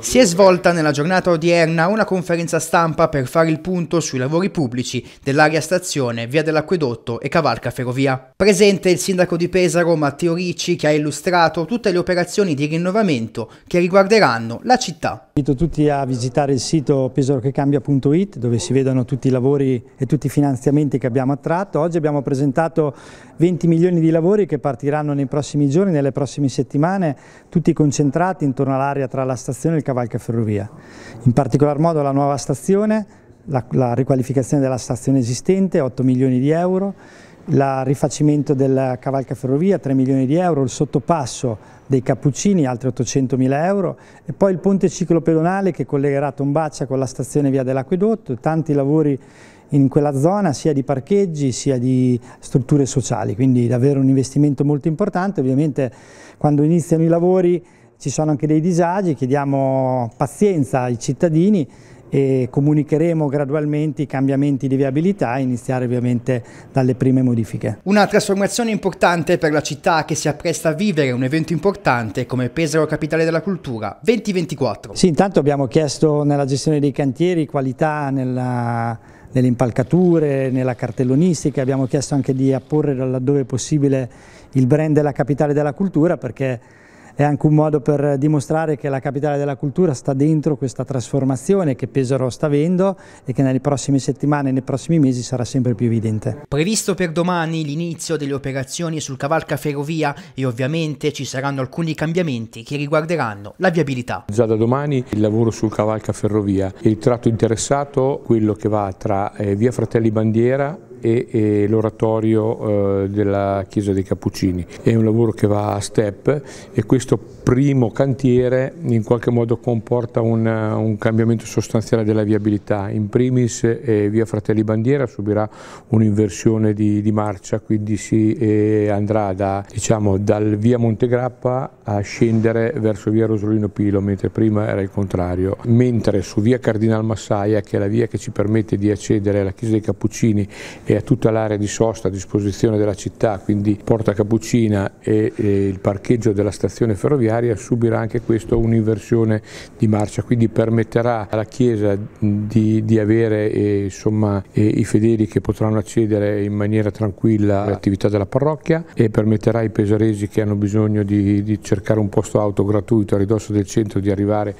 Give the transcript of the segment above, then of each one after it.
Si è svolta nella giornata odierna una conferenza stampa per fare il punto sui lavori pubblici dell'area stazione, via dell'acquedotto e cavalca ferrovia. Presente il sindaco di Pesaro Matteo Ricci che ha illustrato tutte le operazioni di rinnovamento che riguarderanno la città. Invito tutti a visitare il sito pesorchecambia.it dove si vedono tutti i lavori e tutti i finanziamenti che abbiamo attratto. Oggi abbiamo presentato 20 milioni di lavori che partiranno nei prossimi giorni, nelle prossime settimane, tutti concentrati intorno all'area tra la stazione e il cavalcaferrovia. In particolar modo la nuova stazione, la, la riqualificazione della stazione esistente, 8 milioni di euro, il rifacimento della cavalca ferrovia 3 milioni di euro, il sottopasso dei Cappuccini altri 800 mila euro e poi il ponte ciclopedonale che collegherà Tombaccia con la stazione via dell'acquedotto, tanti lavori in quella zona sia di parcheggi sia di strutture sociali, quindi davvero un investimento molto importante, ovviamente quando iniziano i lavori ci sono anche dei disagi, chiediamo pazienza ai cittadini e comunicheremo gradualmente i cambiamenti di viabilità, iniziare ovviamente dalle prime modifiche. Una trasformazione importante per la città che si appresta a vivere un evento importante come Pesaro Capitale della Cultura 2024. Sì, intanto abbiamo chiesto nella gestione dei cantieri qualità nella nelle impalcature, nella cartellonistica, abbiamo chiesto anche di apporre laddove possibile il brand della capitale della cultura perché è anche un modo per dimostrare che la capitale della cultura sta dentro questa trasformazione che Pesaro sta avendo e che nelle prossime settimane e nei prossimi mesi sarà sempre più evidente. Previsto per domani l'inizio delle operazioni sul cavalca ferrovia e ovviamente ci saranno alcuni cambiamenti che riguarderanno la viabilità. Già da domani il lavoro sul cavalca ferrovia, il tratto interessato, quello che va tra eh, via Fratelli Bandiera e, e l'oratorio eh, della chiesa dei Cappuccini. È un lavoro che va a step e questo primo cantiere in qualche modo comporta un, un cambiamento sostanziale della viabilità. In primis eh, via Fratelli Bandiera subirà un'inversione di, di, marcia, quindi si eh, andrà da, diciamo, dal via Montegrappa a scendere verso via Rosolino Pilo, mentre prima era il contrario. Mentre su via Cardinal Massaia, che è la via che ci permette di accedere alla chiesa dei Cappuccini e a tutta l'area di sosta a disposizione della città, quindi Porta Cappuccina e, e il parcheggio della stazione ferroviaria subirà anche questo un'inversione di marcia, quindi permetterà alla Chiesa di, di avere eh, insomma, eh, i fedeli che potranno accedere in maniera tranquilla all'attività della parrocchia e permetterà ai pesaresi che hanno bisogno di, di cercare un posto auto gratuito a ridosso del centro di arrivare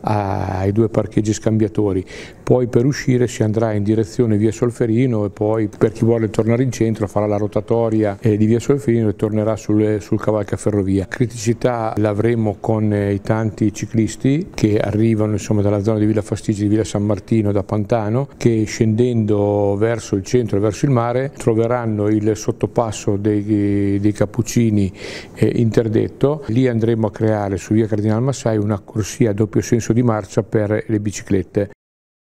a, ai due parcheggi scambiatori. Poi per uscire si andrà in direzione via Solferino e poi per chi vuole tornare in centro farà la rotatoria eh, di via Solferino e tornerà sul, eh, sul cavalcaferrovia. Criticità l'avremo con eh, i tanti ciclisti che arrivano insomma, dalla zona di Villa Fastigi, di Villa San Martino, da Pantano, che scendendo verso il centro e verso il mare troveranno il sottopasso dei, dei Cappuccini eh, interdetto. Lì andremo a creare su via Cardinal Massai una corsia a doppio senso di marcia per le biciclette.